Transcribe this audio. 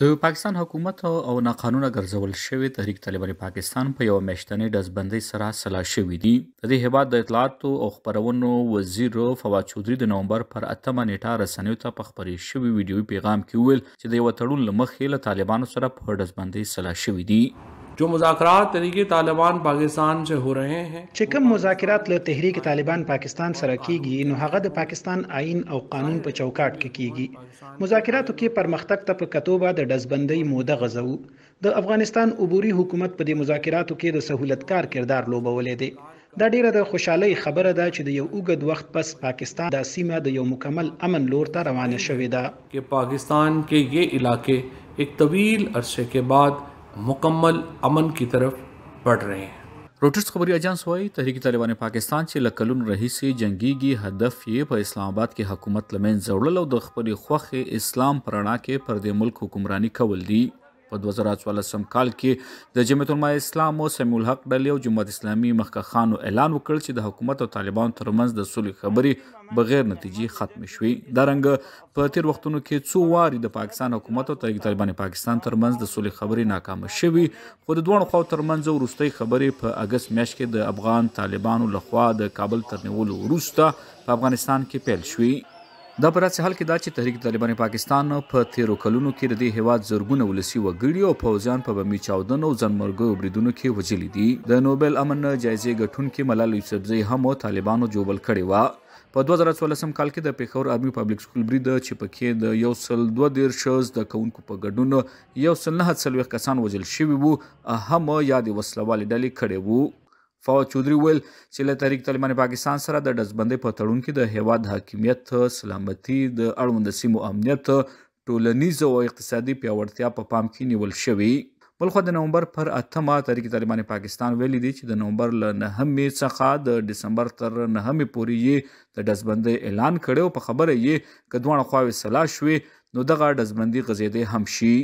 د پاکستان حکومت او ناقانونه ګرځول شوی تحریک طالبان پاکستان په یو مشتنې دزبندۍ سره سلا شوې دي د دې هبات د اطلاعات او خبرونو وزیر فواد چودري د نومبر پر 8 نیټه رسنیو ته په خبرې شوی ویډیو پیغام کې ویل چې د یو تړون لمخې له طالبانو سره په دزبندۍ سلا شوې دي जो मुजाकरात तहरीक तालिबान पाकिस्तान से हो रहे हैं چې کوم مذاکرات له تحریک طالبان پاکستان سره کیږي نو هغه د پاکستان آئین او قانون په چوکاټ کې کیږي مذاکراتو کې پرمختګ ته په کتوبه د دزبندۍ موده غزو د افغانستان عبوري حکومت په دې مذاکراتو کې د سہولتکار کردار لوبولې دی دا ډیره د خوشحالي خبره ده چې د یو اوږد وخت پس پاکستان د سیمه د یو مکمل امن لور ته روانه شوې ده چې پاکستان کې یې علاقې یک طویل عرصے کے بعد مکمل امن کی طرف बढ़ रहे हैं روټرز خبري اجانس وایي تحریک طالبان پاکستان چې لکلون رئیسي جنگيږي هدف یې په اسلام آباد کې حکومت لمن زوړل او د خپل خوخه اسلام پرانا کې پر د ملک حکمراني کول دي په 2014 کال کې د جمعیت العلماء اسلام او سمیع الحق ډلې او جماعت اسلامي مخکخانو اعلان وکړ چې د حکومت او طالبانو ترمنځ د سولې خبرې بغیر نتیجې ختم شوې دا رنګ په تیر وختونو کې څو واري د پاکستان حکومت او طالبان پاکستان ترمنځ د سولې خبرې ناکامه شوې خو د دوه خواو ترمنځ وروستۍ خبرې په اگست میاشت کې د افغان طالبانو لخوا د کابل تر نیولو وروسته په افغانستان کې پیل شوې دا په راتسي حال کې دا چې تحریک طالبان پاکستان په تیرو کلونو کې د دې هواد زرګونه ولسی وګړي او پوځیان په بمی چاودنو ځنمرګو بریدونو کې وجلې دي د نوبل امن جایزې ګټونکې ملال یوسفزی هم طالبانو جوبل کړي وا په 2014 کال کې د پیښور ارمی پبلک سکول برید چې پکې د یو سل دوه ډیر شوز د کونکو په ګډون یو سل نه څلوي کسان وجل شوی وو هم یاد وسلوال ډلې کړي وو فواد چودري ویل چې له تحریک طالبان پاکستان سره د ډزبندۍ په تړون کې د هیواد حاکمیت سلامتي د اړوند سیمو امنیت ټولنیز او اقتصادي پیاوړتیا په پا پام کې نیول شوی بل خو د نومبر پر 8مه تحریک طالبان پاکستان ویلي دی چې د نومبر ل 9مې څخه د دسمبر تر 9مې پورې یې د ډزبندۍ اعلان کړو په خبره یې کډوان خواوې سلا شوې نو دغه ډزبندۍ غزیدې هم شي